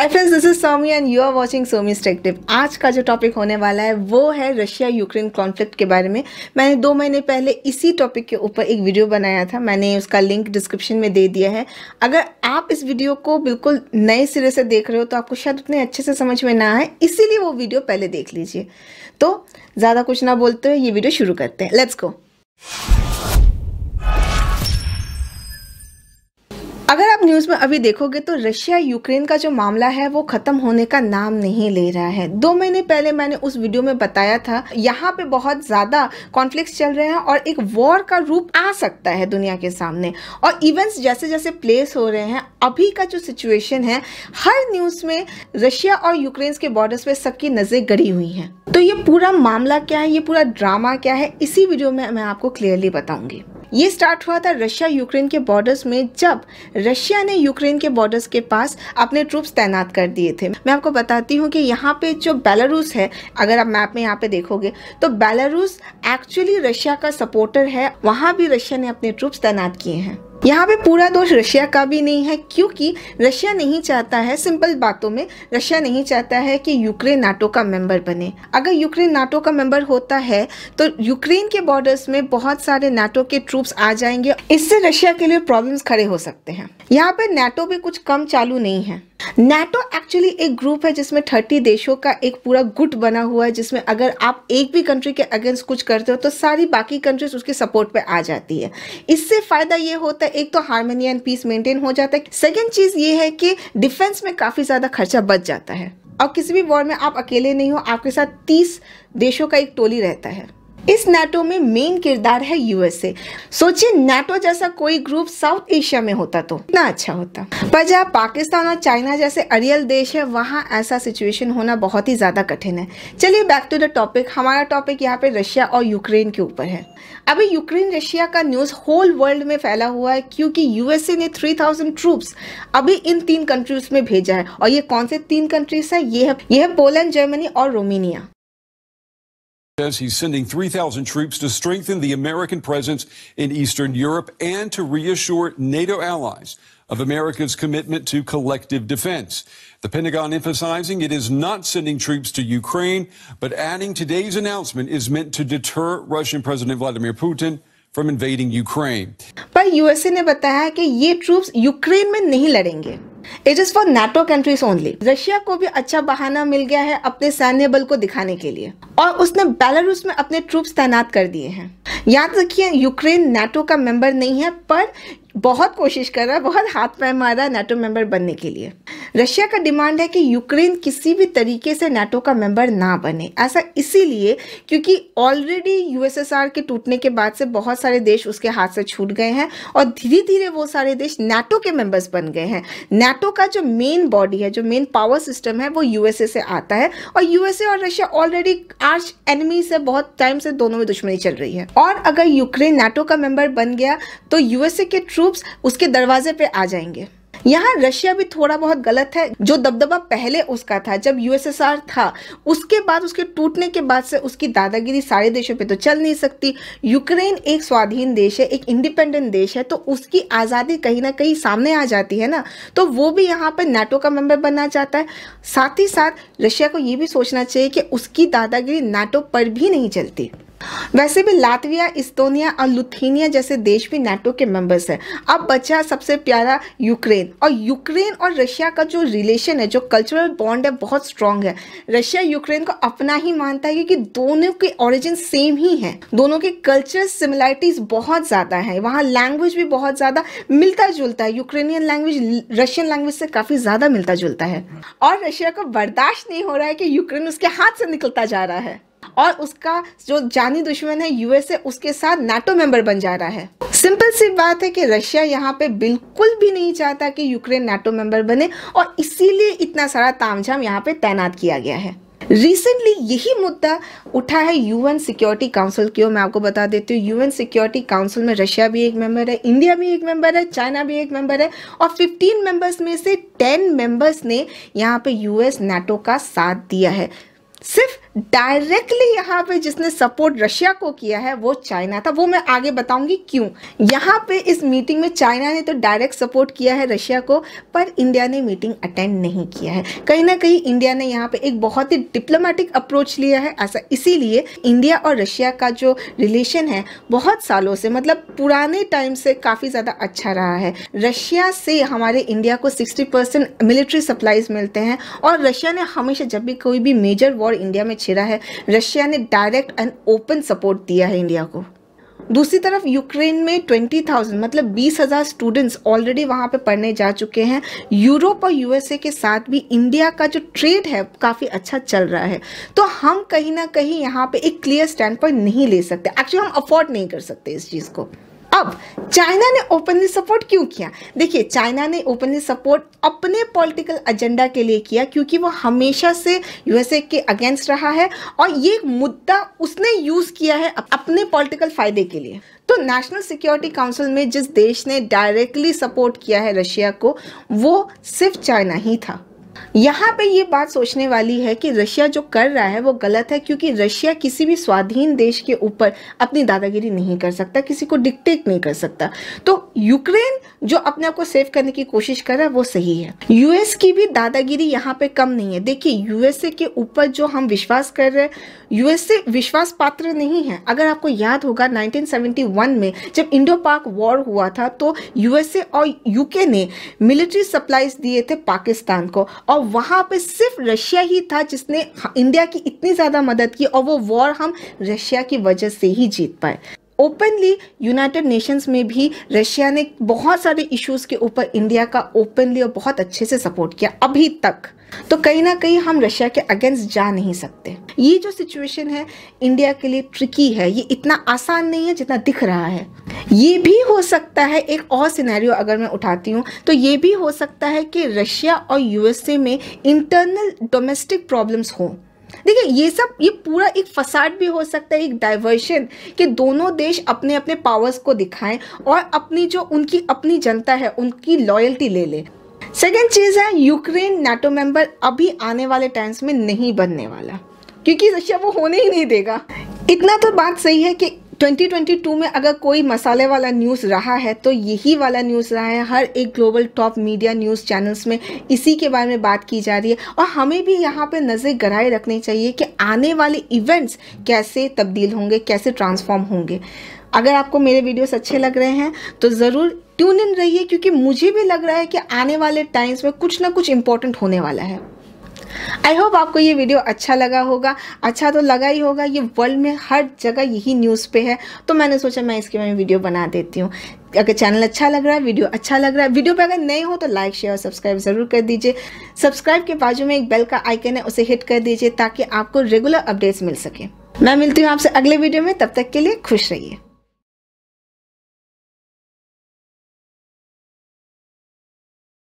Hi friends this is Somi and you are watching Somi स्टेक्टिव आज का जो टॉपिक होने वाला है वो है रशिया यूक्रेन कॉन्फ्लिक्ट के बारे में मैंने दो महीने पहले इसी टॉपिक के ऊपर एक वीडियो बनाया था मैंने उसका लिंक डिस्क्रिप्शन में दे दिया है अगर आप इस वीडियो को बिल्कुल नए सिरे से देख रहे हो तो आपको शायद उतने अच्छे से समझ में ना आए इसीलिए वो वीडियो पहले देख लीजिए तो ज़्यादा कुछ ना बोलते हुए ये वीडियो शुरू करते हैं लेट्स गो अगर आप न्यूज़ में अभी देखोगे तो रशिया यूक्रेन का जो मामला है वो ख़त्म होने का नाम नहीं ले रहा है दो महीने पहले मैंने उस वीडियो में बताया था यहाँ पे बहुत ज़्यादा कॉन्फ्लिक्ट चल रहे हैं और एक वॉर का रूप आ सकता है दुनिया के सामने और इवेंट्स जैसे जैसे प्लेस हो रहे हैं अभी का जो सिचुएशन है हर न्यूज़ में रशिया और यूक्रेन के बॉर्डर्स पर सबकी नज़रें गड़ी हुई हैं तो ये पूरा मामला क्या है ये पूरा ड्रामा क्या है इसी वीडियो में मैं आपको क्लियरली बताऊँगी ये स्टार्ट हुआ था रशिया यूक्रेन के बॉर्डर्स में जब रशिया ने यूक्रेन के बॉर्डर्स के पास अपने ट्रूप्स तैनात कर दिए थे मैं आपको बताती हूँ कि यहाँ पे जो बेलारूस है अगर आप मैप में यहाँ पे देखोगे तो बेलारूस एक्चुअली रशिया का सपोर्टर है वहाँ भी रशिया ने अपने ट्रूप्स तैनात किए हैं यहाँ पे पूरा दोष रशिया का भी नहीं है क्योंकि रशिया नहीं चाहता है सिंपल बातों में रशिया नहीं चाहता है कि यूक्रेन नाटो का मेंबर बने अगर यूक्रेन नाटो का मेंबर होता है तो यूक्रेन के बॉर्डर्स में बहुत सारे नाटो के ट्रूप्स आ जाएंगे इससे रशिया के लिए प्रॉब्लम्स खड़े हो सकते हैं यहाँ पर नाटो भी कुछ कम चालू नहीं है नाटो एक्चुअली एक ग्रुप है जिसमें थर्टी देशों का एक पूरा गुट बना हुआ है जिसमें अगर आप एक भी कंट्री के अगेंस्ट कुछ करते हो तो सारी बाकी कंट्रीज उसके सपोर्ट पे आ जाती है इससे फ़ायदा ये होता है एक तो हारमोनी एंड पीस मेंटेन हो जाता है सेकेंड चीज़ ये है कि डिफेंस में काफ़ी ज़्यादा खर्चा बच जाता है और किसी भी वॉर में आप अकेले नहीं हो आपके साथ तीस देशों का एक टोली रहता है इस नेटो में मेन किरदार है यूएसए सोचिए नेटो जैसा कोई ग्रुप साउथ एशिया में होता तो इतना अच्छा होता पर जहाँ पाकिस्तान और चाइना जैसे अरियल देश है वहाँ ऐसा सिचुएशन होना बहुत ही ज़्यादा कठिन है चलिए बैक टू द टॉपिक हमारा टॉपिक यहाँ पे रशिया और यूक्रेन के ऊपर है अभी यूक्रेन रशिया का न्यूज़ होल वर्ल्ड में फैला हुआ है क्योंकि यूएसए ने थाउजेंड ट्रूप्स अभी इन तीन कंट्रीज में भेजा है और ये कौन से तीन कंट्रीज है ये है ये है पोलैंड जर्मनी और Romania says he's sending 3,000 troops to strengthen the American presence in Eastern Europe and to reassure NATO allies of America's commitment to collective defense. The Pentagon emphasizing it is not sending troops to Ukraine, but adding today's announcement is meant to deter Russian President Vladimir Putin from invading Ukraine. पर USA ने बताया कि ये troops Ukraine में नहीं लड़ेंगे it is for NATO countries only Russia को भी अच्छा बहाना मिल गया है अपने सैन्य बल को दिखाने के लिए और उसने बेलारूस में अपने ट्रूप तैनात कर दिए हैं याद रखिए यूक्रेन नेटो का मेंबर नहीं है पर बहुत कोशिश कर रहा है बहुत हाथ पैर मार रहा है नाटो मेंबर बनने के लिए रशिया का डिमांड है कि यूक्रेन किसी भी तरीके से नाटो का मेंबर ना बने ऐसा इसीलिए क्योंकि ऑलरेडी यूएसएसआर के टूटने के बाद से बहुत सारे देश उसके हाथ से छूट गए हैं और धीरे धीरे वो सारे देश नाटो के मेंबर्स बन गए हैं नाटो का जो मेन बॉडी है जो मेन पावर सिस्टम है वो यूएसए से आता है और यूएसए और रशिया ऑलरेडी आर्च एनिमी से बहुत टाइम से दोनों में दुश्मनी चल रही है और अगर यूक्रेन नाटो का मेंबर बन गया तो यूएसए के ट्रू ट्रूप्स उसके दरवाजे पे आ जाएंगे यहाँ रशिया भी थोड़ा बहुत गलत है जो दबदबा पहले उसका था जब यूएसएसआर था उसके बाद उसके टूटने के बाद से उसकी दादागिरी सारे देशों पे तो चल नहीं सकती यूक्रेन एक स्वाधीन देश है एक इंडिपेंडेंट देश है तो उसकी आज़ादी कहीं ना कहीं सामने आ जाती है ना तो वो भी यहाँ पर नेटो का मेम्बर बनना चाहता है साथ ही साथ रशिया को ये भी सोचना चाहिए कि उसकी दादागिरी नाटो पर भी नहीं चलती वैसे भी लातविया इस्तोनिया और लुथीनिया जैसे देश भी नेटो के मेंबर्स हैं अब बचा सबसे प्यारा यूक्रेन और यूक्रेन और रशिया का जो रिलेशन है जो कल्चरल बॉन्ड है बहुत स्ट्रांग है रशिया यूक्रेन को अपना ही मानता है क्योंकि दोनों के ऑरिजिन सेम ही हैं दोनों के कल्चर सिमिलैरिटीज बहुत ज़्यादा है वहाँ लैंग्वेज भी बहुत ज़्यादा मिलता जुलता है यूक्रेनियन लैंग्वेज रशियन लैंग्वेज से काफ़ी ज़्यादा मिलता जुलता है और रशिया को बर्दाश्त नहीं हो रहा है कि यूक्रेन उसके हाथ से निकलता जा रहा है और उसका जो जानी दुश्मन है यूएसए उसके साथ नाटो मेंबर बन जा रहा है सिंपल सी बात है कि रशिया यहाँ पे बिल्कुल भी नहीं चाहता कि यूक्रेन नाटो मेंबर बने और इसीलिए इतना सारा तामझाम यहाँ पे तैनात किया गया है रिसेंटली यही मुद्दा उठा है यूएन सिक्योरिटी काउंसिल की ओर मैं आपको बता देती हूँ यूएन सिक्योरिटी काउंसिल में रशिया भी एक मेंबर है इंडिया भी एक मेंबर है चाइना भी एक मेंबर है और 15 मेंबर्स में से 10 मेंबर्स ने यहाँ पे यूएस नाटो का साथ दिया है सिर्फ डायरेक्टली यहाँ पे जिसने सपोर्ट रशिया को किया है वो चाइना था वो मैं आगे बताऊंगी क्यों यहाँ पे इस मीटिंग में चाइना ने तो डायरेक्ट सपोर्ट किया है रशिया को पर इंडिया ने मीटिंग अटेंड नहीं किया है कहीं ना कहीं इंडिया ने यहाँ पे एक बहुत ही डिप्लोमेटिक अप्रोच लिया है ऐसा इसीलिए इंडिया और रशिया का जो रिलेशन है बहुत सालों से मतलब पुराने टाइम से काफ़ी ज़्यादा अच्छा रहा है रशिया से हमारे इंडिया को सिक्सटी परसेंट मिलिट्री सप्लाईज मिलते हैं और रशिया ने हमेशा जब भी कोई भी मेजर वॉर इंडिया में छिड़ा है रशिया ने डायरेक्ट एंड ओपन सपोर्ट दिया है इंडिया को दूसरी तरफ यूक्रेन में 20,000 मतलब 20,000 स्टूडेंट्स ऑलरेडी वहाँ पे पढ़ने जा चुके हैं यूरोप और यूएसए के साथ भी इंडिया का जो ट्रेड है काफ़ी अच्छा चल रहा है तो हम कहीं ना कहीं यहाँ पे एक क्लियर स्टैंड पॉइंट नहीं ले सकते एक्चुअली हम अफोर्ड नहीं कर सकते इस चीज़ को अब चाइना ने ओपनली सपोर्ट क्यों किया देखिए चाइना ने ओपनली सपोर्ट अपने पॉलिटिकल एजेंडा के लिए किया क्योंकि वो हमेशा से यूएसए के अगेंस्ट रहा है और ये मुद्दा उसने यूज़ किया है अपने पॉलिटिकल फ़ायदे के लिए तो नेशनल सिक्योरिटी काउंसिल में जिस देश ने डायरेक्टली सपोर्ट किया है रशिया को वो सिर्फ चाइना ही था यहाँ पे ये बात सोचने वाली है कि रशिया जो कर रहा है वो गलत है क्योंकि रशिया किसी भी स्वाधीन देश के ऊपर अपनी दादागिरी नहीं कर सकता किसी को डिक्टेट नहीं कर सकता तो यूक्रेन जो अपने आप को सेव करने की कोशिश कर रहा है वो सही है यूएस की भी दादागिरी यहाँ पे कम नहीं है देखिए यूएसए के ऊपर जो हम विश्वास कर रहे हैं यूएसए विश्वास पात्र नहीं है अगर आपको याद होगा 1971 में जब इंडो पाक वॉर हुआ था तो यूएसए और यूके ने मिलिट्री सप्लाईज दिए थे पाकिस्तान को और वहाँ पर सिर्फ रशिया ही था जिसने इंडिया की इतनी ज़्यादा मदद की और वो वॉर हम रशिया की वजह से ही जीत पाए ओपनली यूनाइटेड नेशंस में भी रशिया ने बहुत सारे इश्यूज के ऊपर इंडिया का ओपनली और बहुत अच्छे से सपोर्ट किया अभी तक तो कहीं ना कहीं हम रशिया के अगेंस्ट जा नहीं सकते ये जो सिचुएशन है इंडिया के लिए ट्रिकी है ये इतना आसान नहीं है जितना दिख रहा है ये भी हो सकता है एक और सिनेरियो अगर मैं उठाती हूँ तो ये भी हो सकता है कि रशिया और यूएसए में इंटरनल डोमेस्टिक प्रॉब्लम्स हों देखिए ये सब ये पूरा एक फसाद भी हो सकता है एक डाइवर्शन कि दोनों देश अपने अपने पावर्स को दिखाएं और अपनी जो उनकी अपनी जनता है उनकी लॉयल्टी ले लें सेकेंड चीज़ है यूक्रेन नाटो मेंबर अभी आने वाले टाइम्स में नहीं बनने वाला क्योंकि रशिया वो होने ही नहीं देगा इतना तो बात सही है कि 2022 में अगर कोई मसाले वाला न्यूज़ रहा है तो यही वाला न्यूज़ रहा है हर एक global top media news channels में इसी के बारे में बात की जा रही है और हमें भी यहाँ पर नज़र गराए रखनी चाहिए कि आने वाले इवेंट्स कैसे तब्दील होंगे कैसे ट्रांसफॉर्म होंगे अगर आपको मेरे वीडियोस अच्छे लग रहे हैं तो ज़रूर ट्यून इन रहिए क्योंकि मुझे भी लग रहा है कि आने वाले टाइम्स में कुछ ना कुछ इम्पोर्टेंट होने वाला है आई होप आपको ये वीडियो अच्छा लगा होगा अच्छा तो लगा ही होगा ये वर्ल्ड में हर जगह यही न्यूज़ पे है तो मैंने सोचा मैं इसके बारे में वीडियो बना देती हूँ अगर चैनल अच्छा लग रहा है वीडियो अच्छा लग रहा है वीडियो पे अगर नए हो तो लाइक शेयर और सब्सक्राइब ज़रूर कर दीजिए सब्सक्राइब के बाजू में एक बेल का आइकन है उसे हिट कर दीजिए ताकि आपको रेगुलर अपडेट्स मिल सके मैं मिलती हूँ आपसे अगले वीडियो में तब तक के लिए खुश रहिए